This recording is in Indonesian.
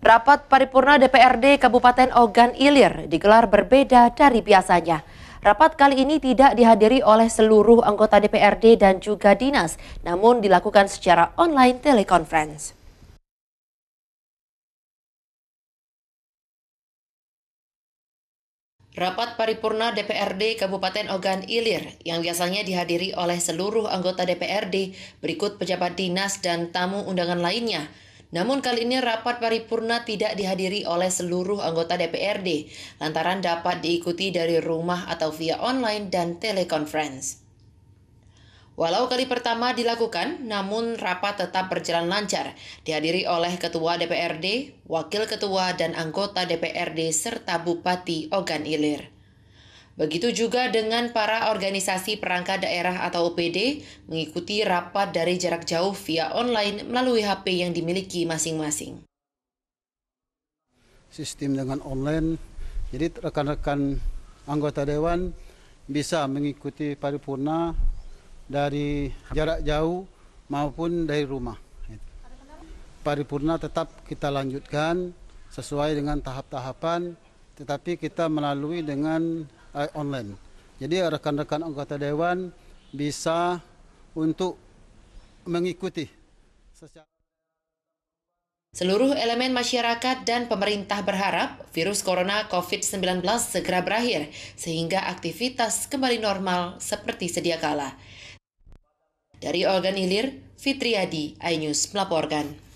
Rapat paripurna DPRD Kabupaten Ogan Ilir digelar berbeda dari biasanya. Rapat kali ini tidak dihadiri oleh seluruh anggota DPRD dan juga dinas, namun dilakukan secara online telekonferensi. Rapat paripurna DPRD Kabupaten Ogan Ilir yang biasanya dihadiri oleh seluruh anggota DPRD berikut pejabat dinas dan tamu undangan lainnya namun kali ini rapat paripurna tidak dihadiri oleh seluruh anggota DPRD lantaran dapat diikuti dari rumah atau via online dan telekonferensi. Walau kali pertama dilakukan, namun rapat tetap berjalan lancar, dihadiri oleh Ketua DPRD, Wakil Ketua, dan anggota DPRD serta Bupati Ogan Ilir. Begitu juga dengan para organisasi perangkat daerah atau OPD mengikuti rapat dari jarak jauh via online melalui HP yang dimiliki masing-masing. Sistem dengan online, jadi rekan-rekan anggota dewan bisa mengikuti paripurna dari jarak jauh maupun dari rumah. Paripurna tetap kita lanjutkan sesuai dengan tahap-tahapan, tetapi kita melalui dengan uh, online. Jadi rekan-rekan anggota dewan bisa untuk mengikuti secara Seluruh elemen masyarakat dan pemerintah berharap virus corona COVID-19 segera berakhir sehingga aktivitas kembali normal seperti sedia kala. Dari Organ Hilir, Fitriadi, iNews melaporkan.